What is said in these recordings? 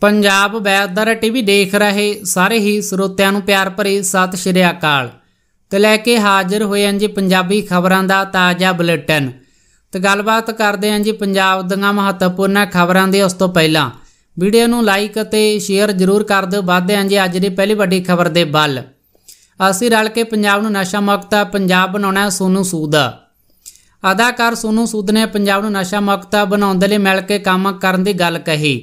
Punjab weather TV ਦੇਖ ਰਹੇ ਸਾਰੇ ਹੀ ਸਰੋਤਿਆਂ ਨੂੰ ਪਿਆਰ ਭਰੀ ਸਤਿ ਸ਼੍ਰੀ ਅਕਾਲ ਤੇ ਲੈ ਕੇ ਹਾਜ਼ਰ ਹੋਏ ਹਾਂ ਜੀ ਪੰਜਾਬੀ ਖਬਰਾਂ ਦਾ ਤਾਜ਼ਾ ਬੁਲੇਟਿਨ ਤੇ ਗੱਲਬਾਤ ਕਰਦੇ ਹਾਂ ਜੀ ਪੰਜਾਬ ਦੀਆਂ ਮਹੱਤਵਪੂਰਨ ਖਬਰਾਂ ਦੇ ਉਸ ਤੋਂ ਪਹਿਲਾਂ ਵੀਡੀਓ ਨੂੰ ਲਾਈਕ ਅਤੇ ਸ਼ੇਅਰ ਜ਼ਰੂਰ ਕਰ ਦਿਓ ਵਾਧੇ ਹਾਂ ਜੀ ਅੱਜ ਦੀ ਪਹਿਲੀ ਵੱਡੀ ਖਬਰ ਦੇ ਵੱਲ ਅਸੀਂ ਰਲ ਕੇ ਪੰਜਾਬ ਨੂੰ ਨਸ਼ਾ ਮੁਕਤ ਪੰਜਾਬ ਬਣਾਉਣਾ ਸੋਨੂ ਸੂਦ ਅਦਾਕਾਰ ਸੋਨੂ ਸੂਦ ਨੇ ਪੰਜਾਬ ਨੂੰ ਨਸ਼ਾ ਮੁਕਤ ਬਣਾਉਣ ਦੇ ਲਈ ਮਿਲ ਕੇ ਕੰਮ ਕਰਨ ਦੀ ਗੱਲ ਕਹੀ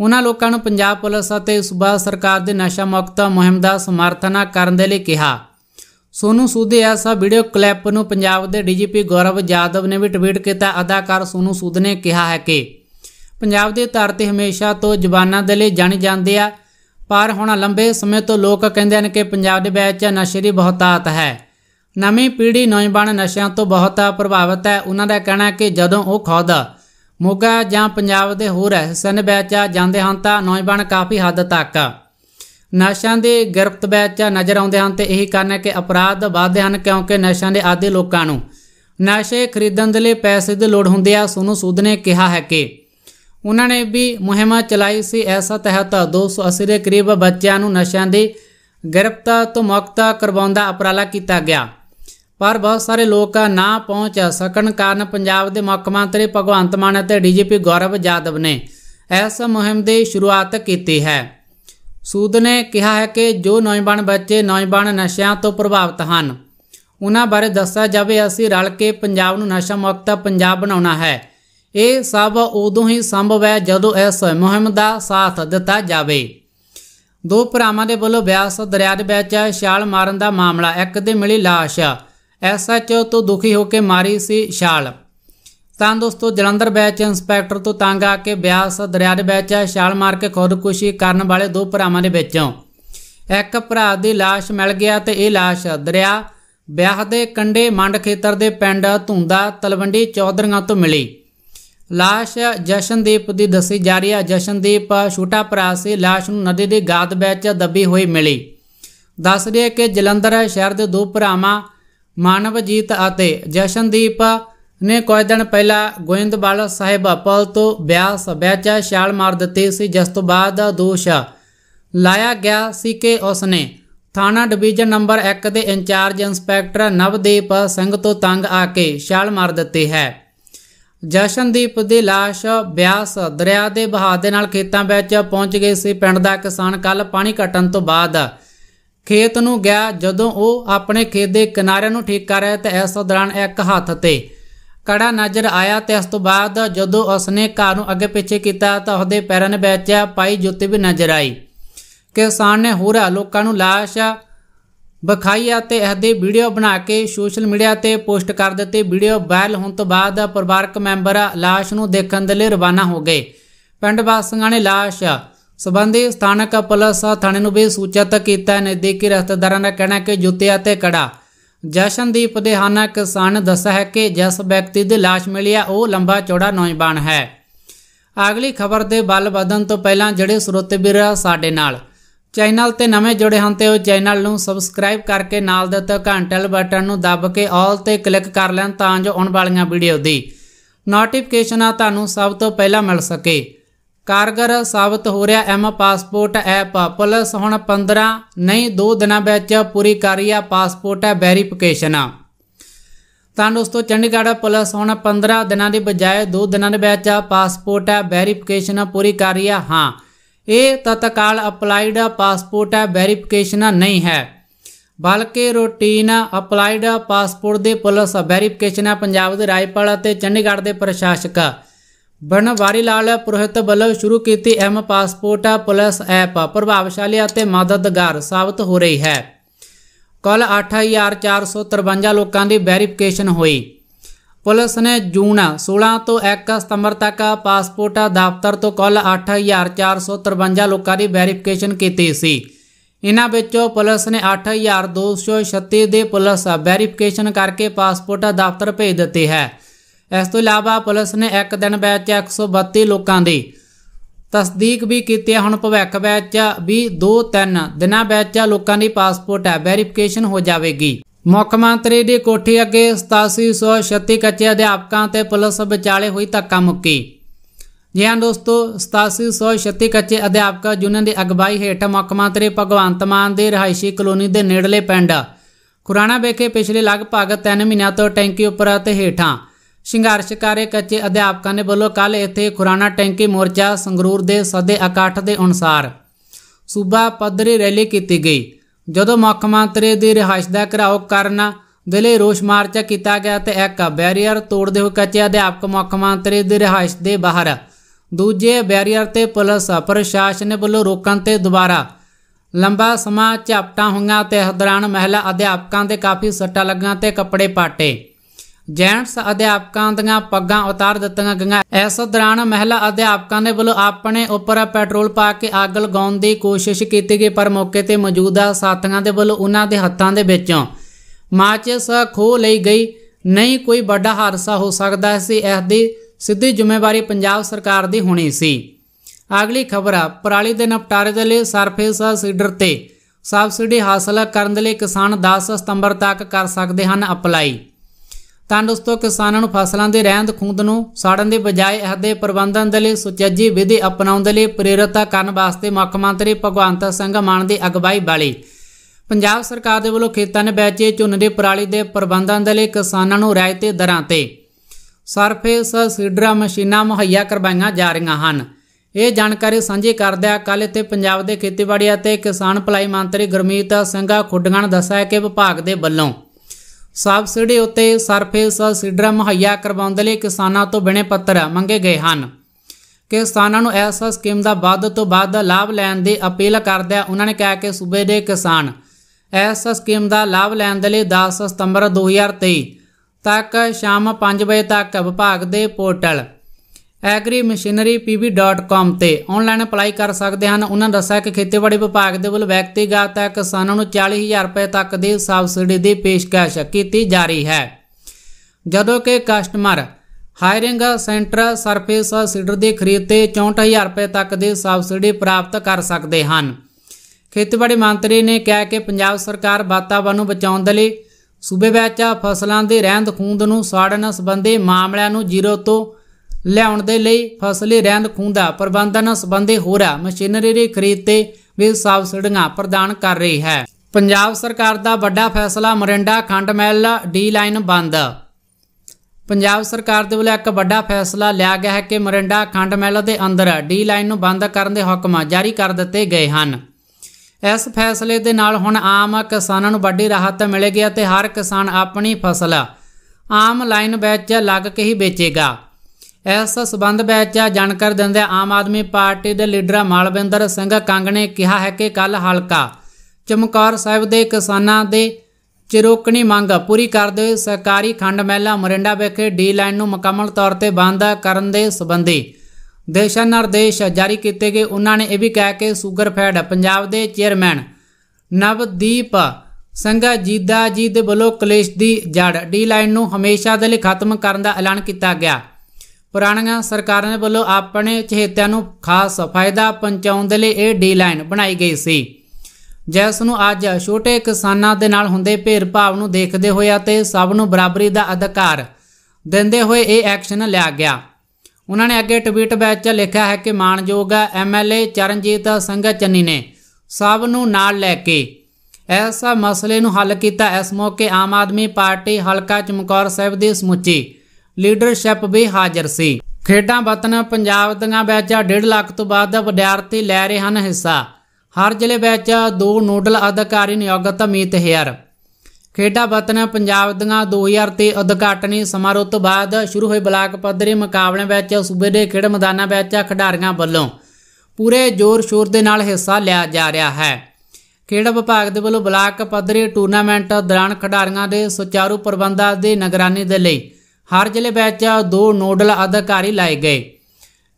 ਉਹਨਾਂ ਲੋਕਾਂ ਨੂੰ ਪੰਜਾਬ ਪੁਲਿਸ ਅਤੇ ਸੂਬਾ ਸਰਕਾਰ ਦੇ ਨਸ਼ਾ ਮੁਕਤ ਮੁਹਿੰਮ ਦਾ ਸਮਰਥਨ ਕਰਨ ਦੇ ਲਈ ਕਿਹਾ ਸੋਨੂ ਸੂਦ ਦੇ ਐਸਾ ਵੀਡੀਓ ਕਲਿੱਪ ਨੂੰ ਪੰਜਾਬ ਦੇ ਡੀਜੀਪੀ ਗੌਰਵ ਜਾਦਵ ਨੇ ਵੀ ਟਵੀਟ ਕੀਤਾ ਅਦਾਕਾਰ ਸੋਨੂ ਸੂਦ ਨੇ ਕਿਹਾ ਹੈ ਕਿ ਪੰਜਾਬ ਦੇ ਤੇ ਹਮੇਸ਼ਾ ਤੋਂ ਜਵਾਨਾਂ ਦੇ ਲਈ ਜਾਣੇ ਜਾਂਦੇ ਆ ਪਰ ਹੁਣ ਲੰਬੇ ਸਮੇਂ ਤੋਂ ਲੋਕ ਕਹਿੰਦੇ ਹਨ ਕਿ ਪੰਜਾਬ ਦੇ ਵਿੱਚ ਨਸ਼ੇ ਦੀ ਬਹੁਤਾਤ ਹੈ ਨਵੀਂ ਪੀੜ੍ਹੀ ਨੌਜਵਾਨ ਨਸ਼ਿਆਂ ਤੋਂ ਬਹੁਤ ਪ੍ਰਭਾਵਿਤ ਹੈ ਉਹਨਾਂ ਦਾ ਕਹਿਣਾ ਹੈ ਕਿ ਜਦੋਂ ਉਹ ਖੁਦ ਮੋਗਾ ਜਾਂ ਪੰਜਾਬ ਦੇ ਹੋਰ ਹਿੱਸਿਆਂ ਬੈਚਾ ਜਾਂਦੇ ਹਨ ਤਾਂ ਨੌਜਵਾਨ ਕਾਫੀ ਹੱਦ ਤੱਕ ਨਸ਼ਿਆਂ ਦੇ ਗਿਰਫਤ ਬੈਚਾ ਨਜ਼ਰ ਆਉਂਦੇ ਹਨ ਤੇ ਇਹੀ ਕਾਰਨ ਹੈ ਕਿ ਅਪਰਾਧ ਵਧਦੇ ਹਨ ਕਿਉਂਕਿ ਨਸ਼ਿਆਂ ਦੇ ਆਦੀ ਲੋਕਾਂ ਨੂੰ ਨਸ਼ੇ ਖਰੀਦਣ ਦੇ ਲਈ ਪੈਸੇ ਦੀ ਲੋੜ ਹੁੰਦੀ ਆ ਸੋਨੂ ਸੂਦ ਨੇ ਕਿਹਾ ਹੈ ਕਿ ਉਹਨਾਂ ਨੇ ਵੀ ਮੁਹਿੰਮ ਚਲਾਈ ਸੀ ਐਸਾ ਤਹਿਤ 280 ਦੇ ਕਰੀਬ ਬੱਚਿਆਂ ਨੂੰ ਨਸ਼ਿਆਂ ਦੀ ਗ੍ਰਿਫਤਾਰ ਤੋਂ ਮੁਕਤ ਕਰਵਾਉਂਦਾ ਅਪਰਾਲਾ ਕੀਤਾ ਗਿਆ ਪਰ ਬਹੁਤ ਸਾਰੇ ਲੋਕ ਨਾ ਪਹੁੰਚ ਸਕਣ ਕਾਰਨ ਪੰਜਾਬ ਦੇ ਮੁੱਖ ਮੰਤਰੀ ਭਗਵੰਤ ਮਾਨ ਅਤੇ ਡੀਜੀਪੀ ਗੌਰਵ ਜਾਦਵ ਨੇ ਇਸ ਮੁਹਿੰਮ ਦੀ ਸ਼ੁਰੂਆਤ ਕੀਤੀ ਹੈ ਸੂਦ ਨੇ ਕਿਹਾ ਹੈ ਕਿ ਜੋ ਨੌਜਵਾਨ ਬੱਚੇ ਨੌਜਵਾਨ ਨਸ਼ਿਆਂ ਤੋਂ ਪ੍ਰਭਾਵਿਤ ਹਨ ਉਹਨਾਂ ਬਾਰੇ ਦੱਸਿਆ ਜਾਵੇ ਅਸੀਂ ਰਲ ਕੇ ਪੰਜਾਬ ਨੂੰ ਨਸ਼ਾ ਮੁਕਤ ਪੰਜਾਬ ਬਣਾਉਣਾ ਹੈ ਇਹ ਸਭ ਉਦੋਂ ਹੀ ਸੰਭਵ ਹੈ ਜਦੋਂ ਇਸ ਮੁਹਿੰਮ ਦਾ ਸਾਥ ਦਿੱਤਾ ਜਾਵੇ ਦੋ ਭਰਾਵਾਂ ਦੇ ਵੱਲੋਂ ਬਿਆਸ ਦਰਿਆ ਦੇ ਵਿੱਚ ਛਾਲ ਮਾਰਨ ਦਾ ਮਾਮਲਾ ਇੱਕ ਦੇ ਮਿਲੀ লাশ ਐਸਐਚ ਤੋਂ ਦੁਖੀ ਹੋ ਕੇ ਮਾਰੀ ਸੀ ਛਾਲ ਤਾਂ ਦੋਸਤੋ ਜਲੰਧਰ ਬੈਚ ਇੰਸਪੈਕਟਰ ਤੋਂ ਤੰਗ ਆ ਕੇ ਬਿਆਸ ਦਰਿਆ ਦੇ ਵਿੱਚ ਛਾਲ ਮਾਰ ਕੇ ਖੁਦਕੁਸ਼ੀ ਕਰਨ ਵਾਲੇ ਦੋ ਭਰਾਵਾਂ ਦੇ ਵਿੱਚੋਂ ਇੱਕ ਭਰਾ ਦੀ লাশ ਮਿਲ ਗਿਆ ਤੇ ਇਹ লাশ ਦਰਿਆ ਵਿਆਹ ਦੇ ਕੰਡੇ ਮੰਡ ਖੇਤਰ ਦੇ ਪਿੰਡ ਧੁੰਦਾ ਤਲਵੰਡੀ ਚੌਧਰੀਆਂ ਤੋਂ ਮਿਲੀ ਲਾਸ਼ ਜਸ਼ਨਦੀਪ ਦੀ ਦੱਸੀ ਜਾ ਰਹੀ ਹੈ ਜਸ਼ਨਦੀਪ ਛੋਟਾ ਭਰਾ ਸੀ ਲਾਸ਼ ਨੂੰ ਨਦੀ ਦੇ ਗਾਦ ਵਿੱਚ ਦੱਬੀ ਹੋਈ ਮਿਲੀ ਦੱਸ ਰਿਹਾ ਕਿ ਜਲੰਧਰ ਸ਼ਹਿਰ ਦੇ ਦੋ ਭਰਾਵਾਂ ਮਾਨਵਜੀਤ ਅਤੇ ਜਸ਼ਨਦੀਪ ਨੇ ਕੁਝ ਦਿਨ ਪਹਿਲਾਂ ਗੋਇੰਦਵਾਲ ਸਾਹਿਬ ਪਲ ਤੋਂ ਬਿਆਸ ਬਿਆਚਾ ਛਾਲ ਮਾਰ ਦਿੱਤੀ ਸੀ ਜਿਸ ਤੋਂ ਬਾਅਦ ਦੋਸ਼ ਲਾਇਆ ਗਿਆ ਸੀ ਕਿ ਉਸ ਨੇ ਥਾਣਾ ਡਿਵੀਜ਼ਨ ਨੰਬਰ 1 ਦੇ ਇੰਚਾਰਜ ਇੰਸਪੈਕਟਰ ਨਵਦੀਪ ਸਿੰਘ ਤੋਂ ਤੰਗ ਆ ਕੇ ਛਾਲ ਮਾਰ ਦਿੱਤੀ ਹੈ ਜਸ਼ਨਦੀਪ ਦੀ লাশ ਬਿਆਸ ਦਰਿਆ ਦੇ ਬਹਾਅ ਦੇ ਨਾਲ ਖੇਤਾਂ ਵਿੱਚ ਪਹੁੰਚ ਗਈ ਸੀ ਪਿੰਡ ਦਾ ਕਿਸਾਨ ਕੱਲ ਪਾਣੀ ਘਟਣ ਤੋਂ ਬਾਅਦ ਖੇਤ ਨੂੰ ਗਿਆ ਜਦੋਂ ਉਹ ਆਪਣੇ ਖੇਤ ਦੇ ਕਿਨਾਰਿਆਂ ਨੂੰ ਠੀਕ ਕਰ ਰਿਹਾ ਤੇ ਇਸ ਦੌਰਾਨ ਇੱਕ ਹੱਥ ਤੇ ਕੜਾ ਨਜ਼ਰ ਆਇਆ ਤੇ ਇਸ ਤੋਂ ਬਾਅਦ ਜਦੋਂ ਉਸਨੇ ਘਰ ਨੂੰ ਅੱਗੇ ਪਿੱਛੇ ਕੀਤਾ ਤਾਂ ਉਹਦੇ ਪੈਰਾਂ ਨੇ ਵਿੱਚ ਪਾਈ ਜੁੱਤੀ ਵੀ ਨਜ਼ਰ ਆਈ ਕਿਸਾਨ ਨੇ ਹੋਰ ਲੋਕਾਂ ਨੂੰ ਲਾਸ਼ ਬਖਾਈ ਤੇ ਇਹਦੇ ਵੀਡੀਓ ਬਣਾ ਕੇ ਸੋਸ਼ਲ ਮੀਡੀਆ ਤੇ ਪੋਸਟ ਕਰ ਦਿੱਤੇ ਵੀਡੀਓ ਵਾਇਰਲ ਹੋਣ ਤੋਂ ਬਾਅਦ ਪਰਿਵਾਰਕ ਮੈਂਬਰ ਲਾਸ਼ ਨੂੰ ਦੇਖਣ ਦੇ ਲਈ ਰਵਾਨਾ ਹੋ ਗਏ ਪਿੰਡ ਵਾਸੀਆਂ ਨੇ ਲਾਸ਼ ਸਥਾਨਕ ਪੁਲਿਸ ਥਾਣੇ ਨੂੰ ਵੀ ਸੂਚਿਤ ਕੀਤਾ ਹੈ ਨਜ਼ਦੀਕੀ ਰਸਤਦਾਰਾਂ ਦਾ ਕਹਿਣਾ ਕਿ ਜੁੱਤੇ ਅਤੇ ਕੜਾ ਜਸ਼ਨਦੀਪ ਦੇ ਹਾਨਾ ਕਿਸਾਨ ਦੱਸਿਆ ਹੈ ਕਿ ਜਿਸ ਵਿਅਕਤੀ ਦੀ লাশ ਮਿਲੀ ਹੈ ਉਹ ਲੰਬਾ ਚੌੜਾ ਨੌਜਵਾਨ ਹੈ ਅਗਲੀ ਖਬਰ ਦੇ ਬਲ ਵਧਣ ਤੋਂ ਪਹਿਲਾਂ ਜਿਹੜੇ ਸਰੋਤ ਵੀਰ ਸਾਡੇ ਨਾਲ ਚੈਨਲ ਤੇ ਨਵੇਂ ਜੁੜੇ ਹਨ ਤੇ ਉਹ ਚੈਨਲ ਨੂੰ ਸਬਸਕ੍ਰਾਈਬ ਕਰਕੇ ਨਾਲ ਦਿੱਤੇ ਘੰਟਲ ਬਟਨ ਨੂੰ ਦਬ ਕੇ ਆਲ ਤੇ ਕਲਿੱਕ ਕਰ ਲੈਣ ਤਾਂ ਜੋ ਆਉਣ ਵਾਲੀਆਂ ਵੀਡੀਓ ਦੀ ਨੋਟੀਫਿਕੇਸ਼ਨ ਤੁਹਾਨੂੰ ਸਭ ਤੋਂ ਪਹਿਲਾਂ ਮਿਲ ਸਕੇ ਕਾਰਗਰ ਸਾਬਤ ਹੋ ਰਿਹਾ ਐਮ ਪਾਸਪੋਰਟ ਐਪ ਪਲਸ ਹੁਣ 15 ਨਹੀਂ 2 ਦਿਨਾਂ ਵਿੱਚ ਪੂਰੀ ਕਰੀਆ ਪਾਸਪੋਰਟ ਐ ਵੈਰੀਫਿਕੇਸ਼ਨ ਤਾਂ ਦੋਸਤੋ ਚੰਡੀਗੜ੍ਹ ਪਲਸ ਹੁਣ 15 ਦਿਨਾਂ ਦੀ ਬਜਾਏ 2 ਦਿਨਾਂ ਦੇ ਵਿੱਚ ਪਾਸਪੋਰਟ ਵੈਰੀਫਿਕੇਸ਼ਨ ਪੂਰੀ ਕਰੀਆ ਹਾਂ ਇਹ ਤਤਕਾਲ ਅਪਲਾਈਡ ਪਾਸਪੋਰਟ ਵੈਰੀਫਿਕੇਸ਼ਨ ਨਹੀਂ ਹੈ ਬਲਕਿ ਰੂਟੀਨ ਅਪਲਾਈਡ ਪਾਸਪੋਰਟ ਦੇ ਪੁਲਿਸ ਵੈਰੀਫਿਕੇਸ਼ਨ ਪੰਜਾਬ ਦੇ ਰਾਜਪਾਲ ਅਤੇ ਚੰਡੀਗੜ੍ਹ ਦੇ ਪ੍ਰਸ਼ਾਸਕ ਬਣਵਾਰੀ ਲਾਲ ਪ੍ਰੋਹਿਤ ਵੱਲੋਂ ਸ਼ੁਰੂ ਕੀਤੀ ਐਮ ਪਾਸਪੋਰਟ ਪੁਲਿਸ ਐਪ ਪ੍ਰਭਾਵਸ਼ਾਲੀ ਅਤੇ ਮਦਦਗਾਰ ਸਾਬਤ ਹੋ ਰਹੀ ਹੈ ਕੱਲ 8453 ਲੋਕਾਂ ਦੀ ਵੈਰੀਫਿਕੇਸ਼ਨ ਹੋਈ ਪੁਲਿਸ ਨੇ ਜੂਨ 16 ਤੋਂ 1 ਸਤੰਬਰ ਤੱਕ ਪਾਸਪੋਰਟ ਦਫ਼ਤਰ ਤੋਂ ਕੱਲ 8453 ਲੋਕਾਂ ਦੀ ਵੈਰੀਫਿਕੇਸ਼ਨ ਕੀਤੀ ਸੀ ਇਹਨਾਂ ਵਿੱਚੋਂ ਪੁਲਿਸ ਨੇ 8236 ਦੇ ਪੁਲਿਸ ਵੈਰੀਫਿਕੇਸ਼ਨ ਕਰਕੇ ਪਾਸਪੋਰਟ ਦਫ਼ਤਰ ਭੇਜ ਦਿੱਤੇ ਹੈ ਇਸ ਤੋਂ ਇਲਾਵਾ ਪੁਲਿਸ ਨੇ ਇੱਕ ਦਿਨ ਵਿੱਚ 132 ਲੋਕਾਂ ਦੀ ਤਸਦੀਕ ਵੀ ਕੀਤੀ ਹੈ ਹੁਣ ਭਵਿੱਖ ਵਿੱਚ ਵੀ 2-3 ਦਿਨਾਂ ਵਿੱਚ ਲੋਕਾਂ ਦੀ ਪਾਸਪੋਰਟ ਹੈ ਵੈਰੀਫਿਕੇਸ਼ਨ ਹੋ ਜਾਵੇਗੀ ਮੁੱਖ ਮੰਤਰੀ ਦੀ ਕੋਠੀ ਅੱਗੇ 8736 ਕੱਚੇ ਅਧਿਆਪਕਾਂ ਤੇ ਪੁਲਿਸ ਵਿਚਾਲੇ ਹੋਈ ਧੱਕਾ ਮੁੱਕੀ ਜੀ ਹਾਂ ਦੋਸਤੋ 8736 ਕੱਚੇ ਅਧਿਆਪਕ ਜੁਨਨ ਦੀ ਅਗਵਾਈ ਹੇਠ ਮੁੱਖ ਮੰਤਰੀ ਭਗਵੰਤ ਮਾਨ ਦੇ ਰਹਾਇਸ਼ੀ ਕਲੋਨੀ ਦੇ ਨੇੜਲੇ ਪਿੰਡ ਕੁਰਾਣਾ ਵਿਖੇ ਪਿਛਲੇ ਲਗਭਗ 3 ਮਹੀਨਿਆਂ ਤੋਂ ਟੈਂਕੀ ਉੱਪਰ ਅਤੇ ਹੇਠਾਂ ਕਾਰੇ ਕੱਚੇ ਅਧਿਆਪਕਾਂ ਨੇ ਵੱਲੋਂ ਕੱਲ ਇੱਥੇ ਖੁਰਾਣਾ ਟੈਂਕੀ ਮੋਰਚਾ ਸੰਗਰੂਰ ਦੇ ਸਦੇ ਇਕੱਠ ਦੇ ਅਨੁਸਾਰ ਸੂਬਾ ਪੱਧਰੀ ਰੈਲੀ ਕੀਤੀ ਗਈ ਜਦੋਂ ਮੁੱਖ ਮੰਤਰੀ ਦੀ ਰਿਹਾਇਸ਼ ਦਾ ਘਰਾਓ ਕਰਨ ਦਿਲੇ ਰੋਸ ਮਾਰਚਾ ਕੀਤਾ ਗਿਆ ਤੇ ਇੱਕ ਬੈਰੀਅਰ ਤੋੜਦੇ ਹੋਏ ਕੱਚੇ ਅਧਿਆਪਕ ਮੁੱਖ ਮੰਤਰੀ ਦੀ ਰਿਹਾਇਸ਼ ਦੇ ਬਾਹਰ ਦੂਜੇ ਬੈਰੀਅਰ ਤੇ ਪੁਲਿਸ ਪ੍ਰਸ਼ਾਸਨ ਵੱਲੋਂ ਰੋਕਣ ਤੇ ਦੁਬਾਰਾ ਲੰਬਾ ਸਮਾਂ ਝਪਟਾਂ ਹੋਈਆਂ ਤੇ ਦੌਰਾਨ ਮਹਿਲਾ ਅਧਿਆਪਕਾਂ ਦੇ ਕਾਫੀ ਸੱਟਾਂ ਲੱਗਾਂ ਤੇ ਕੱਪੜੇ ਪਾਟੇ ਜੈਂਟਸ ਅਧਿਆਪਕਾਂ ਦੀਆਂ ਪੱਗਾਂ ਉਤਾਰ ਦਿੱਤੀਆਂ ਗਈਆਂ ਇਸ ਦੌਰਾਨ ਮਹਿਲਾ ਅਧਿਆਪਕਾਂ ਨੇ ਵੱਲੋਂ ਆਪਣੇ ਉੱਪਰ ਪੈਟਰੋਲ ਪਾ ਕੇ ਅੱਗ ਲਗਾਉਣ ਦੀ ਕੋਸ਼ਿਸ਼ ਕੀਤੀ ਗਈ ਪਰ ਮੌਕੇ ਤੇ ਮੌਜੂਦਾ ਸਾਥੀਆਂ ਦੇ ਬਲੋ ਉਹਨਾਂ ਦੇ ਹੱਥਾਂ ਦੇ ਵਿੱਚੋਂ ਮਾਚਿਸ ਖੋ ਲਈ ਗਈ ਨਹੀਂ ਕੋਈ ਵੱਡਾ ਹਾਦਸਾ ਹੋ ਸਕਦਾ ਸੀ ਇਸ ਦੀ ਸਿੱਧੀ ਜ਼ਿੰਮੇਵਾਰੀ ਪੰਜਾਬ ਸਰਕਾਰ ਦੀ ਹੋਣੀ ਸੀ ਅਗਲੀ ਖਬਰ ਆ ਪਰਾਲੀ ਦੇ ਨਪਟਾਰੇ ਦੇ ਲਈ ਸਰਫੇਸ ਸੀਡਰ ਤੇ ਸਬਸਿਡੀ ਹਾਸਲ ਕਰਨ ਦੇ ਲਈ ਕਿਸਾਨ 10 ਸਤੰਬਰ ਤੱਕ ਕਰ ਸਕਦੇ ਹਨ ਅਪਲਾਈ ਤਾਂ ਦੋਸਤੋ ਕਿਸਾਨਾਂ ਨੂੰ ਫਸਲਾਂ ਦੇ ਰਹਿੰਦ ਖੁੰਦ ਨੂੰ ਸਾੜਨ ਦੇ ਬਜਾਏ ਇਸ ਦੇ ਪ੍ਰਬੰਧਨ ਦੇ ਲਈ ਸੁਚੱਜੀ ਵਿਧੀ ਅਪਣਾਉਣ ਦੇ ਲਈ ਪ੍ਰੇਰਿਤ ਕਰਨ ਵਾਸਤੇ ਮੁੱਖ ਮੰਤਰੀ ਭਗਵੰਤ ਸਿੰਘ ਮਾਨ ਦੀ ਅਗਵਾਈ ਵਾਲੀ ਪੰਜਾਬ ਸਰਕਾਰ ਦੇ ਵੱਲੋਂ ਖੇਤਾਂ 'ਨ ਬੈਚੇ ਝੋਨੇ ਦੇ ਪਰਾਲੀ ਦੇ ਪ੍ਰਬੰਧਨ ਦੇ ਲਈ ਕਿਸਾਨਾਂ ਨੂੰ ਰਾਇਤੇ ਦਰਾਂ ਤੇ ਸਰਫੇਸ ਸੀਡਰਾ ਮਸ਼ੀਨਾਂ ਮੁਹੱਈਆ ਕਰਵਾਈਆਂ ਜਾ ਰਹੀਆਂ ਹਨ ਇਹ ਜਾਣਕਾਰੀ ਸਾਂਝੀ ਕਰਦਿਆਂ ਕੱਲ ਇੱਥੇ ਪੰਜਾਬ ਦੇ ਖੇਤੀਬਾੜੀ ਅਤੇ ਕਿਸਾਨ ਭਲਾਈ ਮੰਤਰੀ ਗੁਰਮੀਤ ਸਿੰਘ ਖੁੱਡਗਣ ਦੱਸਿਆ ਕਿ ਵਿਭਾਗ ਦੇ ਵੱਲੋਂ ਸਬਸਿਡੀ ਉੱਤੇ ਸਰਫੇਸ ਸਿਡਰਾ ਮੁਹੱਈਆ ਕਰਵਾਉਣ ਦੇ ਲਈ ਕਿਸਾਨਾਂ ਤੋਂ ਬਿਨੇ ਪੱਤਰ ਮੰਗੇ ਗਏ ਹਨ ਕਿਸਾਨਾਂ ਨੂੰ ਇਸ ਸਕੀਮ ਦਾ ਵੱਧ ਤੋਂ ਵੱਧ ਲਾਭ ਲੈਣ ਦੀ ਅਪੀਲ ਕਰਦਿਆਂ ਉਹਨਾਂ ਨੇ ਕਿਹਾ ਕਿ ਸੂਬੇ ਦੇ ਕਿਸਾਨ ਇਸ ਸਕੀਮ ਦਾ ਲਾਭ ਲੈਣ ਦੇ ਲਈ 10 ਸਤੰਬਰ 2023 ਤੱਕ ਸ਼ਾਮ 5 ਵਜੇ ਤੱਕ ਵਿਭਾਗ ਦੇ ਪੋਰਟਲ agrimachinerypb.com ਤੇ ਆਨਲਾਈਨ ਅਪਲਾਈ ਕਰ ਸਕਦੇ ਹਨ ਉਹਨਾਂ ਦੱਸਿਆ ਕਿ ਖੇਤੀਬਾੜੀ ਵਿਭਾਗ ਦੇ ਵੱਲੋਂ ਵਿਅਕਤੀਗਤ ਕਿਸਾਨਾਂ ਨੂੰ 40000 ਰੁਪਏ ਤੱਕ ਦੀ ਸਬਸਿਡੀ ਦੀ ਪੇਸ਼ਕਸ਼ ਕੀਤੀ ਜਾ ਰਹੀ ਹੈ ਜਦੋਂ ਕਿ customer hiring centre surface seeder ਦੀ ਖਰੀਦ ਤੇ 64000 ਰੁਪਏ ਤੱਕ ਦੀ ਸਬਸਿਡੀ ਪ੍ਰਾਪਤ ਕਰ ਸਕਦੇ ਹਨ ਖੇਤੀਬਾੜੀ ਮੰਤਰੀ ਨੇ ਕਿਹਾ ਕਿ ਪੰਜਾਬ ਸਰਕਾਰ ਵਾਤਾਵਰਣ ਨੂੰ ਬਚਾਉਣ ਦੇ ਲਈ ਸੂਬੇ ਵਿੱਚ ਫਸਲਾਂ ਦੇ ਰਹਿੰਦ ਖੂੰਦ ਨੂੰ ਸਾੜਨ ਸੰਬੰਧੀ ਮਾਮਲਿਆਂ ਨੂੰ ਜ਼ੀਰੋ ਤੋਂ ਲਿਆਉਣ ਦੇ ਲਈ ਫਸਲੀ ਰਹਿੰਦ ਖੁੰਦਾ ਪ੍ਰਬੰਧਨ ਹੋ ਹੋਰਾ ਮਸ਼ੀਨਰੀ ਦੀ ਖਰੀਦ ਤੇ ਵੀ ਸਬਸਿਡੀਆਂ ਪ੍ਰਦਾਨ ਕਰ ਰਹੀ ਹੈ ਪੰਜਾਬ ਸਰਕਾਰ ਦਾ ਵੱਡਾ ਫੈਸਲਾ ਮਰਿੰਡਾ ਖੰਡ ਮੈਲ ਡੀ ਲਾਈਨ ਬੰਦ ਪੰਜਾਬ ਸਰਕਾਰ ਦੇ ਵੱਲੋਂ ਇੱਕ ਵੱਡਾ ਫੈਸਲਾ ਲਿਆ ਗਿਆ ਹੈ ਕਿ ਮਰਿੰਡਾ ਖੰਡ ਮੈਲ ਦੇ ਅੰਦਰ ਡੀ ਲਾਈਨ ਨੂੰ ਬੰਦ ਕਰਨ ਦੇ ਹੁਕਮ ਜਾਰੀ ਕਰ ਦਿੱਤੇ ਗਏ ਹਨ ਇਸ ਫੈਸਲੇ ਦੇ ਨਾਲ ਹੁਣ ਆਮ ਕਿਸਾਨਾਂ ਨੂੰ ਵੱਡੀ ਰਾਹਤ ਮਿਲੇਗੀ ਅਤੇ ਹਰ ਕਿਸਾਨ ਆਪਣੀ ਫਸਲ ਆਮ ਲਾਈਨ ਵਿੱਚ ਲੱਗ ਕੇ ਹੀ ਵੇਚੇਗਾ ਇਸ ਸਬੰਧ ਵਿੱਚ ਜਾਣਕਾਰੀ ਦਿੰਦੇ ਆਮ ਆਦਮੀ ਪਾਰਟੀ ਦੇ ਲੀਡਰ ਮਾਲਵਿੰਦਰ ਸਿੰਘ ਕੰਗ ਨੇ ਕਿਹਾ ਹੈ ਕਿ ਕੱਲ ਹਲਕਾ ਚਮਕੌਰ ਸਾਹਿਬ ਦੇ ਕਿਸਾਨਾਂ ਦੇ ਚਿਰੋਕਣੀ ਮੰਗ ਪੂਰੀ ਕਰਦੇ ਹੋਏ ਸਰਕਾਰੀ ਖੰਡ ਮਹਿਲਾ ਮਰਿੰਡਾ ਵਿਖੇ ਡੀ ਲਾਈਨ ਨੂੰ ਮੁਕੰਮਲ ਤੌਰ ਤੇ ਬੰਦ ਕਰਨ ਦੇ ਸਬੰਧੀ ਦੇਸ਼ਾ ਨਿਰਦੇਸ਼ ਜਾਰੀ ਕੀਤੇ ਗਏ ਉਹਨਾਂ ਨੇ ਇਹ ਵੀ ਕਹਿ ਕੇ ਫੈਡ ਪੰਜਾਬ ਦੇ ਚੇਅਰਮੈਨ ਨਵਦੀਪ ਸੰਗਾ ਜੀਦਾ ਜੀ ਦੇ ਵੱਲੋਂ ਕਲੇਸ਼ ਦੀ ਜੜ ਡੀ ਲਾਈਨ ਨੂੰ ਹਮੇਸ਼ਾ ਦੇ ਲਈ ਖਤਮ ਕਰਨ ਦਾ ਐਲਾਨ ਕੀਤਾ ਗਿਆ ਪੁਰਾਣੀਆਂ ਸਰਕਾਰਾਂ ਵੱਲੋਂ ਆਪਣੇ ਚਹੇਤਿਆਂ ਨੂੰ ਖਾਸ ਫਾਇਦਾ ਪਹੁੰਚਾਉਣ ਦੇ ਲਈ ਇਹ ਡੀ ਲਾਈਨ ਬਣਾਈ ਗਈ ਸੀ ਜਿਸ ਨੂੰ ਅੱਜ ਛੋਟੇ ਕਿਸਾਨਾਂ ਦੇ ਨਾਲ ਹੁੰਦੇ ਭਾਵ ਨੂੰ ਦੇਖਦੇ ਹੋਏ ਅਤੇ ਸਭ ਨੂੰ ਬਰਾਬਰੀ ਦਾ ਅਧਿਕਾਰ ਦਿੰਦੇ ਹੋਏ ਇਹ ਐਕਸ਼ਨ ਲਿਆ ਗਿਆ ਉਹਨਾਂ ਨੇ ਅੱਗੇ ਟਵੀਟ ਵਿੱਚ ਲਿਖਿਆ ਹੈ ਕਿ ਮਾਨਯੋਗ ਐਮਐਲਏ ਚਰਨਜੀਤ ਸਿੰਘ ਚੰਨੀ ਨੇ ਸਭ ਨੂੰ ਨਾਲ ਲੈ ਕੇ ਐਸਾ ਮਸਲੇ ਨੂੰ ਹੱਲ ਕੀਤਾ ਇਸ ਮੌਕੇ ਆਮ ਆਦਮੀ ਪਾਰਟੀ ਹਲਕਾ ਚਮਕੌਰ ਸਾਹਿਬ ਦੀ ਸਮੁੱਚੀ ਲੀਡਰਸ਼ਿਪ ਵੀ ਹਾਜ਼ਰ ਸੀ ਖੇਡਾਂ ਵਤਨ ਪੰਜਾਬ ਦੀਆਂ ਵਿੱਚ 1.5 ਲੱਖ ਤੋਂ ਵੱਧ ਵਿਦਿਆਰਥੀ ਲੈ ਰਹੇ ਹਨ ਹਿੱਸਾ ਹਰ ਜ਼ਿਲ੍ਹੇ ਵਿੱਚ ਦੋ ਨੋਡਲ ਅਧਿਕਾਰੀ ਨਿਯੁਕਤ ਮੀਤ ਹੈਰ ਖੇਡਾਂ ਵਤਨ ਪੰਜਾਬ ਦੀਆਂ 2000 ਤੇ ਉਦਘਾਟਨੀ ਸਮਾਰੋਹ ਤੋਂ ਬਾਅਦ ਸ਼ੁਰੂ ਹੋਏ ਬਲਾਕ ਪੱਧਰੀ ਮੁਕਾਬਲਿਆਂ ਵਿੱਚ ਸੂਬੇ ਦੇ ਖੇਡ ਮੈਦਾਨਾਂ ਵਿੱਚ ਖਿਡਾਰੀਆਂ ਵੱਲੋਂ ਪੂਰੇ ਜ਼ੋਰ-ਸ਼ੋਰ ਦੇ ਨਾਲ ਹਿੱਸਾ ਲਿਆ ਜਾ ਰਿਹਾ ਹੈ ਖੇਡ ਵਿਭਾਗ ਦੇ ਵੱਲੋਂ ਬਲਾਕ ਪੱਧਰੀ ਟੂਰਨਾਮੈਂਟ ਦੌਰਾਨ ਖਿਡਾਰੀਆਂ ਦੇ ਸੁਚਾਰੂ ਪ੍ਰਬੰਧਾਂ ਦੀ ਨਿਗਰਾਨੀ ਦੇ ਲਈ ਹਰ ਜ਼ਿਲ੍ਹੇ ਵਿੱਚ ਦੋ ਨੋਡਲ ਅਧਿਕਾਰੀ ਲਾਏ ਗਏ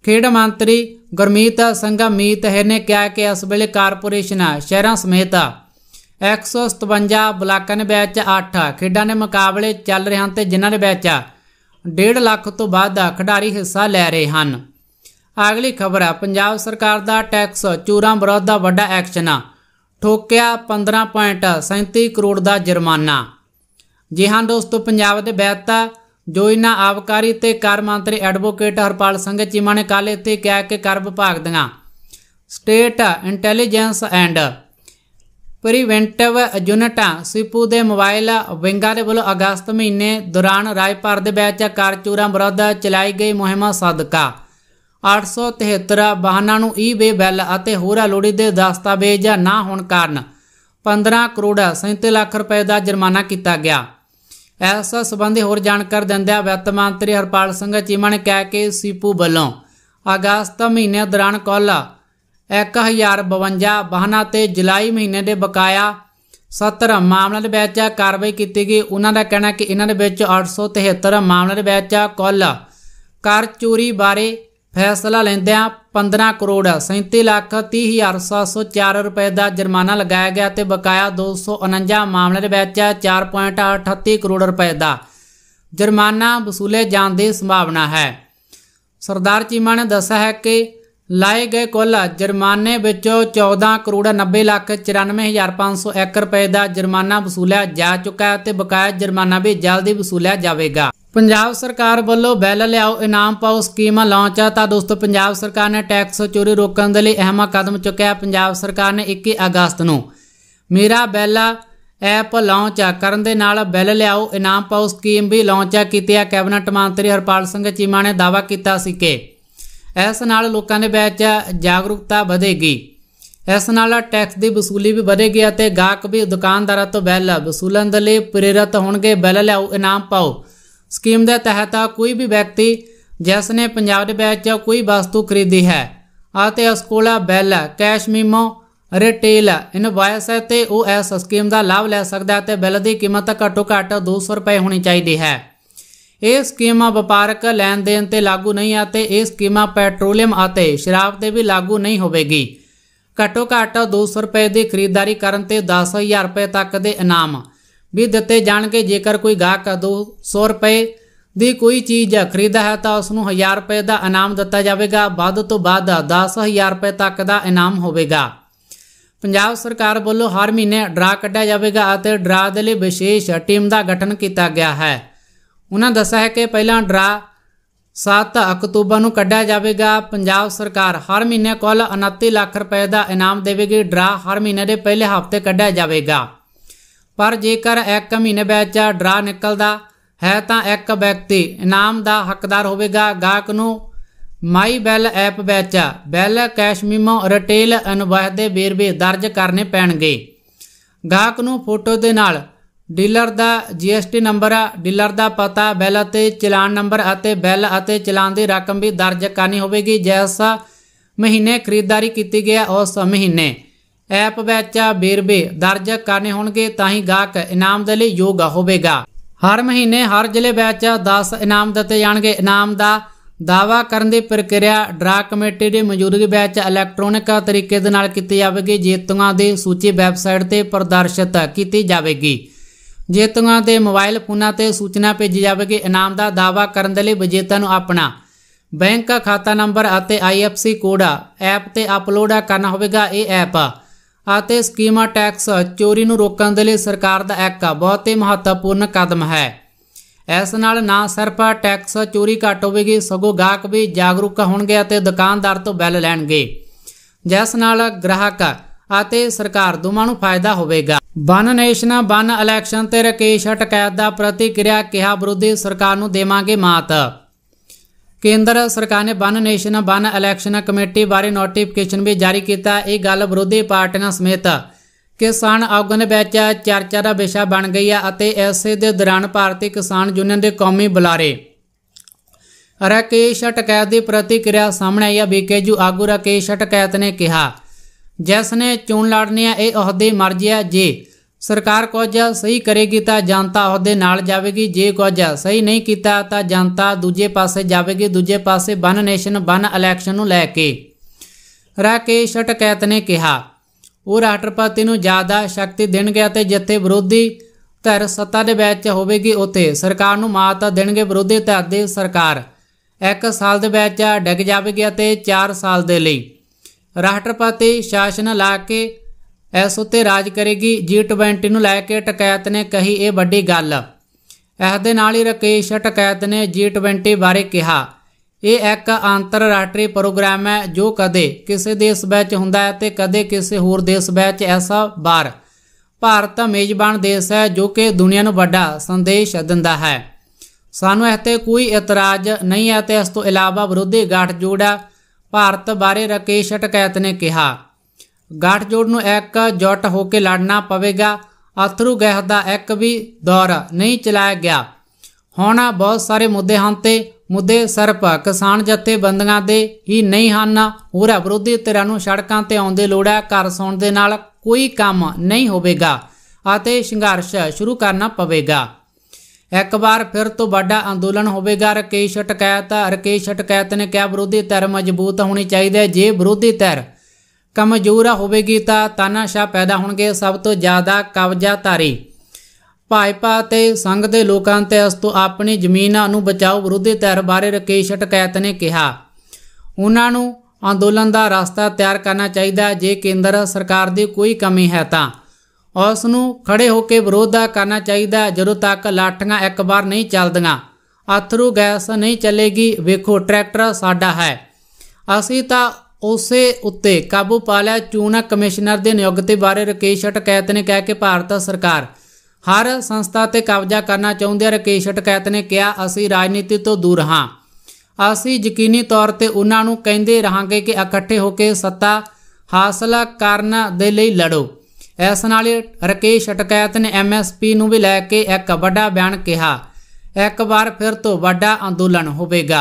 ਖੇਡ ਮੰਤਰੀ ਗੁਰਮੀਤ ਸੰਗਮੀਤ ਹੈ ਨੇ ਕਿਹਾ ਕਿ ਇਸ ਵੇਲੇ ਕਾਰਪੋਰੇਸ਼ਨਾਂ ਸ਼ਹਿਰਾਂ ਸਮੇਤ 157 ਬਲਾਕਾਂ ਦੇ ਵਿੱਚ 8 ਖੇਡਾਂ ਦੇ ਮੁਕਾਬਲੇ ਚੱਲ ਰਹੇ ਹਨ ਤੇ ਜਿਨ੍ਹਾਂ ਦੇ ਵਿੱਚ 1.5 ਲੱਖ ਤੋਂ ਵੱਧ ਖਿਡਾਰੀ ਹਿੱਸਾ ਲੈ ਰਹੇ ਹਨ ਅਗਲੀ ਖਬਰ ਹੈ ਪੰਜਾਬ ਸਰਕਾਰ ਦਾ ਟੈਕਸ ਚੋਰਾਂ ਵਿਰੁੱਧ ਦਾ ਵੱਡਾ ਐਕਸ਼ਨ ਠੋਕਿਆ 15.37 ਕਰੋੜ ਦਾ ਜੁਰਮਾਨਾ ਜੀ ਹਾਂ ਦੋਸਤੋ ਪੰਜਾਬ ਦੇ ਬੈਤਾ ਯੋਜਨਾ ਆਵਕਾਰੀ ਤੇ ਕਰ ਮੰਤਰੀ ਐਡਵੋਕੇਟ ਹਰਪਾਲ ਸਿੰਘ ਚੀਮਾ ਨੇ ਕੱਲ ਇੱਥੇ ਕਿਹਾ ਕਿ ਕਰ ਵਿਭਾਗ ਦੀਆਂ ਸਟੇਟ ਇੰਟੈਲੀਜੈਂਸ ਐਂਡ ਪ੍ਰੀਵੈਂਟਿਵ ਯੂਨਿਟਾਂ ਸਿਪੂ ਦੇ ਮੋਬਾਈਲ ਵਿੰਗਾਂ ਦੇ ਵੱਲੋਂ ਅਗਸਤ ਮਹੀਨੇ ਦੌਰਾਨ ਰਾਜਪਾਲ ਦੇ ਵਿੱਚ ਚੋਰਾ ਵਿਰੁੱਧ ਚਲਾਈ ਗਈ ਮੁਹਿੰਮ ਸਦਕਾ 873 ਵਾਹਨਾਂ ਨੂੰ ਈਵੇ ਬੈਲ ਅਤੇ ਹੋਰ ਲੋੜੀਂਦੇ ਦਸਤਾਵੇਜ਼ ਨਾ ਹੋਣ ਕਾਰਨ 15 ਕਰੋੜ 37 ਲੱਖ ਰੁਪਏ ਦਾ ਜੁਰਮਾਨਾ ਕੀਤਾ ਗਿਆ ਇਸ ਸੰਬੰਧੀ ਹੋਰ ਜਾਣਕਾਰੀ ਦਿੰਦਿਆਂ ਵਿੱਤ ਮੰਤਰੀ ਹਰਪਾਲ ਸਿੰਘ ਚੀਮਾ ਨੇ ਕਿਹਾ ਕਿ ਸੀਪੂ ਵੱਲੋਂ ਅਗਸਤ ਮਹੀਨੇ ਦੌਰਾਨ ਕੁੱਲ 1052 ਵਾਹਨਾਂ ਤੇ ਜੁਲਾਈ ਮਹੀਨੇ ਦੇ ਬਕਾਇਆ 17 ਮਾਮਲਿਆਂ ਦੇ ਵਿੱਚ ਕਾਰਵਾਈ ਕੀਤੀ ਗਈ ਉਹਨਾਂ ਦਾ ਕਹਿਣਾ ਕਿ ਇਹਨਾਂ ਦੇ ਵਿੱਚ 873 ਮਾਮਲਿਆਂ ਦੇ ਵਿੱਚ ਕੁੱਲ ਕਰ ਚੋਰੀ ਬਾਰੇ ਫੈਸਲਾ ਲੈਂਦਿਆਂ 15 ਕਰੋੜ 37 ਲੱਖ 30 ਹਜ਼ਾਰ 704 ਰੁਪਏ ਦਾ ਜੁਰਮਾਨਾ ਲਗਾਇਆ ਗਿਆ ਤੇ ਬਕਾਇਆ 249 ਮਾਮਲੇ ਦੇ ਵਿੱਚ 4.38 ਕਰੋੜ ਰੁਪਏ ਦਾ ਜੁਰਮਾਨਾ ਵਸੂਲੇ ਜਾਣ ਦੀ ਸੰਭਾਵਨਾ ਹੈ ਸਰਦਾਰ ਚੀਮਾ ਨੇ ਦੱਸਿਆ ਹੈ ਕਿ ਲਾਏ ਗਏ ਕੁੱਲ ਜੁਰਮਾਨੇ ਵਿੱਚੋਂ 14 ਕਰੋੜ 90 ਲੱਖ 94501 ਰੁਪਏ ਦਾ ਜੁਰਮਾਨਾ ਵਸੂਲਿਆ ਜਾ ਚੁੱਕਾ ਹੈ ਤੇ ਬਕਾਇਆ ਜੁਰਮਾਨਾ ਵੀ ਜਲਦੀ ਵਸੂਲਿਆ ਜਾਵੇਗਾ ਪੰਜਾਬ ਸਰਕਾਰ ਵੱਲੋਂ ਬੈਲ ਲਿਆਓ ਇਨਾਮ ਪਾਓ ਸਕੀਮ ਲਾਂਚ ਆ ਤਾਂ ਦੋਸਤੋ ਪੰਜਾਬ ਸਰਕਾਰ ਨੇ ਟੈਕਸ ਚੋਰੀ ਰੋਕਣ ਦੇ ਲਈ ਅਹਿਮ ਕਦਮ ਚੁੱਕਿਆ ਪੰਜਾਬ ਸਰਕਾਰ ਨੇ 21 ਅਗਸਤ ਨੂੰ ਮੇਰਾ ਬੈਲ ਐਪ ਲਾਂਚ ਕਰਨ ਦੇ ਨਾਲ ਬੈਲ ਲਿਆਓ ਇਨਾਮ ਪਾਓ ਸਕੀਮ ਵੀ ਲਾਂਚ ਕੀਤੀ ਹੈ ਕੈਬਨਟ ਮੰਤਰੀ ਹਰਪਾਲ ਸਿੰਘ ਚੀਮਾ ਨੇ ਦਾਵਾ ਕੀਤਾ ਸੀ ਕਿ ਇਸ ਨਾਲ ਲੋਕਾਂ ਦੇ ਵਿੱਚ ਜਾਗਰੂਕਤਾ ਵਧੇਗੀ ਇਸ ਨਾਲ ਟੈਕਸ ਦੀ ਵਸੂਲੀ ਵੀ ਵਧੇਗੀ ਅਤੇ ਗਾਹਕ ਵੀ ਦੁਕਾਨਦਾਰਾਂ ਤੋਂ ਬੈਲ ਵਸੂਲਣ ਦੇ ਲਈ ਪ੍ਰੇਰਿਤ ਹੋਣਗੇ ਬੈਲ ਲਿਆਓ ਇਨਾਮ ਪਾਓ ਸਕੀਮ ਦੇ ਤਹਿਤ ਕੋਈ ਵੀ ਵਿਅਕਤੀ ਜਿਸ ਨੇ ਪੰਜਾਬ ਦੇ ਵਿੱਚ ਕੋਈ ਵਸਤੂ ਖਰੀਦੀ ਹੈ ਅਤੇ ਉਸ ਕੋਲ bill cash memo retail invoice ਹੈ ਤੇ ਉਹ ਇਸ ਸਕੀਮ ਦਾ ਲਾਭ ਲੈ ਸਕਦਾ ਹੈ ਤੇ ਬਿੱਲ ਦੀ ਕੀਮਤ ਘੱਟੋ ਘੱਟ 200 ਰੁਪਏ ਹੋਣੀ ਚਾਹੀਦੀ ਹੈ ਇਹ ਆ ਵਪਾਰਕ ਲੈਣ ਦੇਣ ਤੇ ਲਾਗੂ ਨਹੀਂ ਹੈ ਤੇ ਇਹ ਸਕੀਮਾਂ ਪੈਟਰੋਲੀਅਮ ਅਤੇ ਸ਼ਰਾਬ ਤੇ ਵੀ ਲਾਗੂ ਨਹੀਂ ਹੋਵੇਗੀ ਘੱਟੋ ਘੱਟ 200 ਰੁਪਏ ਦੀ ਖਰੀਦਦਾਰੀ ਕਰਨ ਤੇ 10000 ਰੁਪਏ ਤੱਕ ਦੇ ਇਨਾਮ ਵੀ ਦਿੱਤੇ ਜਾਣਗੇ ਜੇਕਰ ਕੋਈ ਗਾਹਕ 200 ਰੁਪਏ ਦੀ ਕੋਈ ਚੀਜ਼ ਖਰੀਦਾ ਹੈ ਤਾਂ ਉਸ ਨੂੰ 1000 ਰੁਪਏ ਦਾ ਇਨਾਮ ਦਿੱਤਾ ਜਾਵੇਗਾ ਵੱਧ ਤੋਂ ਵੱਧ 10000 ਰੁਪਏ ਤੱਕ ਦਾ ਇਨਾਮ ਹੋਵੇਗਾ ਪੰਜਾਬ ਸਰਕਾਰ ਵੱਲੋਂ ਹਰ ਮਹੀਨੇ ਡਰਾ ਕੱਢਿਆ ਜਾਵੇਗਾ ਅਤੇ ਡਰਾ ਦੇ ਲਈ ਵਿਸ਼ੇਸ਼ ਟੀਮ ਦਾ ਗਠਨ ਕੀਤਾ ਗਿਆ ਹੈ ਉਹਨਾਂ ਦੱਸਿਆ ਹੈ ਕਿ ਪਹਿਲਾਂ ਡਰਾ 7 ਅਕਤੂਬਰ ਨੂੰ ਕੱਢਿਆ ਜਾਵੇਗਾ ਪੰਜਾਬ ਸਰਕਾਰ ਹਰ ਮਹੀਨੇ ਕੁੱਲ 29 ਲੱਖ ਰੁਪਏ ਦਾ ਇਨਾਮ ਦੇਵੇਗੀ ਡਰਾ ਹਰ ਮਹੀਨੇ ਦੇ ਪਹਿਲੇ ਹਫ਼ਤੇ ਕੱਢਿਆ ਜਾਵੇਗਾ ਪਰ ਜੇਕਰ ਇੱਕ ਮਹੀਨੇ ਵਿੱਚ ਡਰਾ ਨਿਕਲਦਾ ਹੈ ਤਾਂ ਇੱਕ ਵਿਅਕਤੀ ਇਨਾਮ ਦਾ ਹੱਕਦਾਰ ਹੋਵੇਗਾ ਗਾਹਕ ਨੂੰ ਮਾਈ ਬੈਲ ਐਪ ਵਿੱਚ ਬੈਲ ਕੈਸ਼ ਮੀਮੋ ਰਿਟੇਲ ਅਨੁਭਵ ਦੇ ਵੇਰਵੇ ਦਰਜ ਕਰਨੇ ਪੈਣਗੇ ਗਾਹਕ ਨੂੰ ਫੋਟੋ ਦੇ ਨਾਲ ਡੀਲਰ ਦਾ ਜੀਐਸਟੀ ਨੰਬਰ ਡੀਲਰ ਦਾ ਪਤਾ ਬੈਲ ਅਤੇ ਚਲਾਨ ਨੰਬਰ ਅਤੇ ਬੈਲ ਅਤੇ ਚਲਾਨ ਦੀ ਰਕਮ ਵੀ ਦਰਜ ਕਰਨੀ ਹੋਵੇਗੀ ਜਿਸ ਮਹੀਨੇ ਖਰੀਦਦਾਰੀ ਕੀਤੀ ਗਿਆ ਉਸ ਮਹੀਨੇ ਐਪ ਵਿੱਚ ਬੇਰਬੇ ਦਰਜ ਕਰਨੇ ਹੋਣਗੇ ਤਾਂ ਹੀ ਗਾਹਕ ਇਨਾਮ ਦੇ ਲਈ ਯੋਗ ਹੋਵੇਗਾ ਹਰ ਮਹੀਨੇ ਹਰ ਜ਼ਿਲ੍ਹੇ ਵਿੱਚ 10 ਇਨਾਮ ਦਿੱਤੇ ਜਾਣਗੇ ਇਨਾਮ ਦਾ ਦਾਵਾ ਕਰਨ ਦੀ ਪ੍ਰਕਿਰਿਆ ਡਰਾ ਕਮੇਟੀ ਦੇ ਮੌਜੂਦਗੀ ਵਿੱਚ ਇਲੈਕਟ੍ਰੋਨਿਕ ਤਰੀਕੇ ਦੇ ਨਾਲ ਕੀਤੀ ਜਾਵੇਗੀ ਜੇਤੂਆਂ ਦੀ ਸੂਚੀ ਵੈਬਸਾਈਟ ਤੇ ਪ੍ਰਦਰਸ਼ਿਤ ਕੀਤੀ ਜਾਵੇਗੀ ਜੇਤੂਆਂ ਦੇ ਮੋਬਾਈਲ ਫੋਨਾਂ ਤੇ ਸੂਚਨਾ ਭੇਜੀ ਜਾਵੇਗੀ ਇਨਾਮ ਦਾ ਦਾਵਾ ਕਰਨ ਦੇ ਲਈ ਵਿਜੇਤਾ ਨੂੰ ਆਪਣਾ ਬੈਂਕ ਖਾਤਾ ਨੰਬਰ ਅਤੇ ਆਈਐਫਸੀ ਕੋਡ ਐਪ ਤੇ ਅਪਲੋਡ ਕਰਨਾ ਹੋਵੇਗਾ ਇਹ ਐਪ ਅਤੇ ਸਕੀਮਾ ਟੈਕਸ ਚੋਰੀ ਨੂੰ ਰੋਕਣ ਦੇ ਲਈ ਸਰਕਾਰ ਦਾ ਇੱਕ ਬਹੁਤ ਹੀ ਮਹੱਤਵਪੂਰਨ ਕਦਮ ਹੈ ਇਸ ਨਾਲ ਨਾ ਸਿਰਫ ਟੈਕਸ ਚੋਰੀ ਘਟ ਹੋਵੇਗੀ ਸਗੋਂ ਗਾਹਕ ਵੀ ਜਾਗਰੂਕ ਹੋਣਗੇ ਅਤੇ ਦੁਕਾਨਦਾਰ ਤੋਂ ਬਿੱਲ ਲੈਣਗੇ ਜਿਸ ਨਾਲ ਗ੍ਰਾਹਕ ਅਤੇ ਸਰਕਾਰ ਦੋਵਾਂ ਨੂੰ ਫਾਇਦਾ ਹੋਵੇਗਾ ਬਨ ਨੇਸ਼ਨ ਬਨ ਇਲੈਕਸ਼ਨ ਤੇ ਰਕੇਸ਼ ਟਕੈਦ ਦਾ ਪ੍ਰਤੀਕਿਰਿਆ ਕਿਹਾ ਵਿਰੋਧੀ ਸਰਕਾਰ ਨੂੰ ਦੇਵਾਂਗੇ ਮਾਤ ਕੇਂਦਰ ਸਰਕਾਰ ਨੇ one nation one election committee ਬਾਰੇ ਨੋਟੀਫਿਕੇਸ਼ਨ ਵੀ ਜਾਰੀ ਕੀਤਾ ਇਹ ਗੱਲ ਵਿਰੋਧੀ ਪਾਰਟੀਆਂ ਸਮੇਤ ਕਿਸਾਨ ਆਗੂਆਂ ਵਿੱਚ ਚਰਚਾ ਦਾ ਵਿਸ਼ਾ ਬਣ ਗਈ ਹੈ ਅਤੇ ਐਸੇ ਦੇ ਦੌਰਾਨ ਭਾਰਤੀ ਕਿਸਾਨ ਯੂਨੀਅਨ ਦੇ ਕੌਮੀ ਬੁਲਾਰੇ ਰਾਕੇਸ਼ ਟਕੈਤ ਦੀ ਪ੍ਰਤੀਕਿਰਿਆ ਸਾਹਮਣੇ ਆਈ ਹੈ ਬੀਕੇਜੂ ਆਗੂ ਰਾਕੇਸ਼ ਟਕੈਤ ਨੇ ਕਿਹਾ ਜਿਸ ਨੇ ਚੋਣ ਲੜਨੀ ਹੈ ਇਹ ਉਹਦੀ ਮਰਜ਼ੀ ਹੈ ਜੇ ਸਰਕਾਰ ਕੁਝ ਸਹੀ ਕਰੇਗੀ ਤਾਂ ਜਨਤਾ ਉਹਦੇ ਨਾਲ ਜਾਵੇਗੀ ਜੇ ਕੁਝ ਸਹੀ ਨਹੀਂ ਕੀਤਾ ਤਾਂ ਜਨਤਾ ਦੂਜੇ ਪਾਸੇ ਜਾਵੇਗੀ ਦੂਜੇ ਪਾਸੇ ਬਨ ਨੇਸ਼ਨ ਬਨ ਇਲੈਕਸ਼ਨ ਨੂੰ ਲੈ ਕੇ ਰਾਕੇਸ਼ ਟਕੈਤ ਨੇ ਕਿਹਾ ਉਹ ਰਾਸ਼ਟਰਪਤੀ ਨੂੰ ਜ਼ਿਆਦਾ ਸ਼ਕਤੀ ਦੇਣਗੇ ਅਤੇ ਜਿੱਥੇ ਵਿਰੋਧੀ ਧਿਰ ਸੱਤਾ ਦੇ ਵਿੱਚ ਹੋਵੇਗੀ ਉੱਥੇ ਸਰਕਾਰ ਨੂੰ ਮਾਤ ਦੇਣਗੇ ਵਿਰੋਧੀ ਧਿਰ ਦੀ ਸਰਕਾਰ 1 ਸਾਲ ਦੇ ਵਿੱਚ ਡਿੱਗ ਜਾਵੇਗੀ ਅਤੇ 4 ਸਾਲ ਦੇ ਲਈ ਰਾਸ਼ਟਰਪਤੀ ਸ਼ਾਸਨ ਲਾ ਕੇ ਇਸ ਉਤੇ ਰਾਜ ਕਰੇਗੀ G20 ਨੂੰ ਲੈ ਕੇ ਟਕੈਤ ਨੇ ਕਹੀ ਇਹ ਵੱਡੀ ਗੱਲ ਇਸ ਦੇ ਨਾਲ ਹੀ ਰਕੇਸ਼ ਟਕੈਤ ਨੇ G20 ਬਾਰੇ ਕਿਹਾ ਇਹ ਇੱਕ ਅੰਤਰਰਾਸ਼ਟਰੀ ਪ੍ਰੋਗਰਾਮ ਹੈ ਜੋ ਕਦੇ ਕਿਸੇ ਦੇਸ਼ ਵਿੱਚ ਹੁੰਦਾ ਹੈ ਤੇ ਕਦੇ ਕਿਸੇ ਹੋਰ ਦੇਸ਼ ਵਿੱਚ ਐਸਾ ਬਾਰ ਭਾਰਤ ਮੇਜ਼ਬਾਨ ਦੇਸ਼ ਹੈ ਜੋ ਕਿ ਦੁਨੀਆ ਨੂੰ ਵੱਡਾ ਸੰਦੇਸ਼ ਦਿੰਦਾ ਹੈ ਸਾਨੂੰ ਇਸ ਤੇ ਕੋਈ ਇਤਰਾਜ਼ ਨਹੀਂ ਹੈ ਤੇ ਇਸ ਤੋਂ ਇਲਾਵਾ ਵਿਰੋਧੀ ਜੋੜਾ ਭਾਰਤ ਬਾਰੇ ਰਕੇਸ਼ ਟਕੈਤ ਨੇ ਕਿਹਾ ਗਠਜੋੜ ਨੂੰ ਇੱਕ ਜੁੱਟ ਹੋ ਕੇ ਲੜਨਾ ਪਵੇਗਾ ਅਥਰੂ ਗਹਿ ਦਾ ਇੱਕ ਵੀ ਦੌਰ ਨਹੀਂ ਚਲਾਇਆ ਗਿਆ ਹੁਣ ਬਹੁਤ ਸਾਰੇ ਮੁੱਦੇ ਹਨ ਤੇ ਮੁੱਦੇ ਸਿਰਫ ਕਿਸਾਨ ਜਥੇਬੰਦੀਆਂ ਦੇ ਹੀ ਨਹੀਂ ਹਨ ਹੋਰ ਵਿਰੋਧੀ ਧਿਰਾਂ ਨੂੰ ਸੜਕਾਂ ਤੇ ਆਉਂਦੇ ਲੋੜਾ ਘਰ ਸੌਣ ਦੇ ਨਾਲ ਕੋਈ ਕੰਮ ਨਹੀਂ ਹੋਵੇਗਾ ਅਤੇ ਸੰਘਰਸ਼ ਸ਼ੁਰੂ ਕਰਨਾ ਪਵੇਗਾ ਇੱਕ ਵਾਰ ਫਿਰ ਤੋਂ ਵੱਡਾ ਅੰਦੋਲਨ ਹੋਵੇਗਾ ਰਕੇਸ਼ ਟਕੈਤ ਰਕੇਸ਼ ਟਕੈਤ ਨੇ ਕਿਹਾ ਵਿਰੋਧੀ ਧਿਰ ਮਜ਼ਬੂਤ ਹੋਣੀ ਚਾਹੀਦੀ ਹੈ ਜੇ ਵਿਰੋਧੀ ਧਿਰ ਕਮਜ਼ੋਰ ਹੋਵੇਗੀ ਤਾਂ ਤਾਨਾਸ਼ਾ ਪੈਦਾ ਹੋਣਗੇ ਸਭ ਤੋਂ ਜ਼ਿਆਦਾ ਕਬਜ਼ਾ ਧਾਰੀ ਭਾਜਪਾ ਤੇ ਸੰਘ ਦੇ ਲੋਕਾਂ ਤੇ ਇਸ ਤੋਂ ਆਪਣੀ ਜ਼ਮੀਨਾਂ ਨੂੰ ਬਚਾਓ ਵਿਰੋਧੀ ਧਿਰ ਬਾਰੇ ਰਕੇਸ਼ ਟਕੈਤ ਨੇ ਕਿਹਾ ਉਹਨਾਂ ਨੂੰ ਅੰਦੋਲਨ ਦਾ ਰਸਤਾ ਤਿਆਰ ਕਰਨਾ ਚਾਹੀਦਾ ਜੇ ਕੇਂਦਰ ਸਰਕਾਰ ਦੀ ਕੋਈ ਕਮੀ ਹੈ ਤਾਂ ਉਸ ਨੂੰ ਖੜੇ ਹੋ ਕੇ ਵਿਰੋਧ ਕਰਨਾ ਚਾਹੀਦਾ ਜਦੋਂ ਤੱਕ ਲਾਠੀਆਂ ਇੱਕ ਵਾਰ ਨਹੀਂ ਚੱਲਦੀਆਂ ਅਥਰੂ ਗੈਸ ਨਹੀਂ ਚੱਲੇਗੀ ਵੇਖੋ ਟਰੈਕਟਰ ਸਾਡਾ ਹੈ ਅਸੀਂ ਤਾਂ ਉਸੇ ਉੱਤੇ ਕਾਬੂ ਪਾ ਲਿਆ ਚੂਨਾ ਕਮਿਸ਼ਨਰ ਦੇ ਨਿਯੁਕਤੀ ਬਾਰੇ ਰਕੇਸ਼ ਟਕੈਤ ਨੇ ਕਹਿ ਕੇ ਭਾਰਤ ਸਰਕਾਰ ਹਰ ਸੰਸਥਾ ਤੇ ਕਬਜ਼ਾ ਕਰਨਾ ਚਾਹੁੰਦੀ ਹੈ ਰਕੇਸ਼ ਟਕੈਤ ਨੇ ਕਿਹਾ ਅਸੀਂ ਰਾਜਨੀਤੀ ਤੋਂ ਦੂਰ ਹਾਂ ਅਸੀਂ ਯਕੀਨੀ ਤੌਰ ਤੇ ਉਹਨਾਂ ਨੂੰ ਕਹਿੰਦੇ ਰਹਾਂਗੇ ਕਿ ਇਕੱਠੇ ਹੋ ਕੇ ਸੱਤਾ ਹਾਸਲ ਕਰਨ ਦੇ ਲਈ ਲੜੋ ਇਸ ਨਾਲ ਰਕੇਸ਼ ਟਕੈਤ ਨੇ ਐਮਐਸਪੀ ਨੂੰ ਵੀ ਲੈ ਕੇ ਇੱਕ ਵੱਡਾ ਬਿਆਨ ਕਿਹਾ ਇੱਕ ਵਾਰ ਫਿਰ ਤੋਂ ਵੱਡਾ ਅੰਦੋਲਨ ਹੋਵੇਗਾ